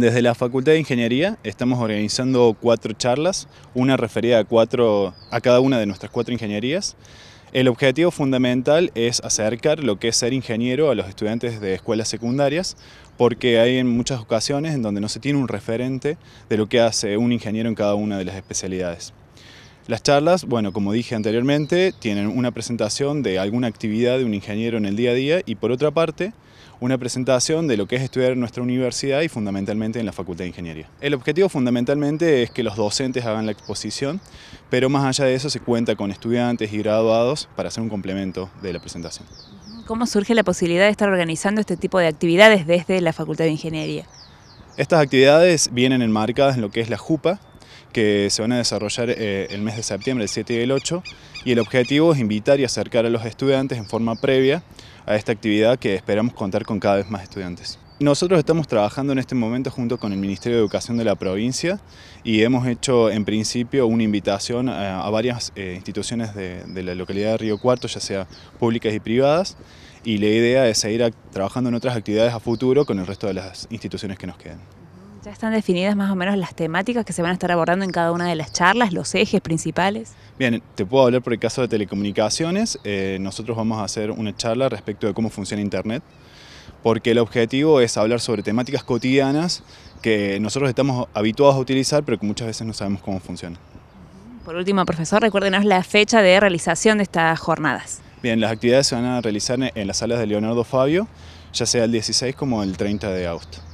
Desde la Facultad de Ingeniería estamos organizando cuatro charlas, una referida a, a cada una de nuestras cuatro ingenierías. El objetivo fundamental es acercar lo que es ser ingeniero a los estudiantes de escuelas secundarias, porque hay en muchas ocasiones en donde no se tiene un referente de lo que hace un ingeniero en cada una de las especialidades. Las charlas, bueno, como dije anteriormente, tienen una presentación de alguna actividad de un ingeniero en el día a día y por otra parte, una presentación de lo que es estudiar en nuestra universidad y fundamentalmente en la Facultad de Ingeniería. El objetivo fundamentalmente es que los docentes hagan la exposición, pero más allá de eso se cuenta con estudiantes y graduados para hacer un complemento de la presentación. ¿Cómo surge la posibilidad de estar organizando este tipo de actividades desde la Facultad de Ingeniería? Estas actividades vienen enmarcadas en lo que es la JUPA, que se van a desarrollar eh, el mes de septiembre, el 7 y el 8, y el objetivo es invitar y acercar a los estudiantes en forma previa a esta actividad que esperamos contar con cada vez más estudiantes. Nosotros estamos trabajando en este momento junto con el Ministerio de Educación de la provincia y hemos hecho en principio una invitación a, varias eh, instituciones de, la localidad de Río Cuarto, ya sea públicas y privadas, y la idea es seguir trabajando en otras actividades a futuro con el resto de las instituciones que nos queden. ¿Ya están definidas más o menos las temáticas que se van a estar abordando en cada una de las charlas, los ejes principales? Bien, te puedo hablar por el caso de telecomunicaciones. Eh, nosotros vamos a hacer una charla respecto de cómo funciona Internet, porque el objetivo es hablar sobre temáticas cotidianas que nosotros estamos habituados a utilizar, pero que muchas veces no sabemos cómo funciona. Por último, profesor, recuérdenos la fecha de realización de estas jornadas. Bien, las actividades se van a realizar en las salas de Leonardo Fabio, ya sea el 16 como el 30 de agosto.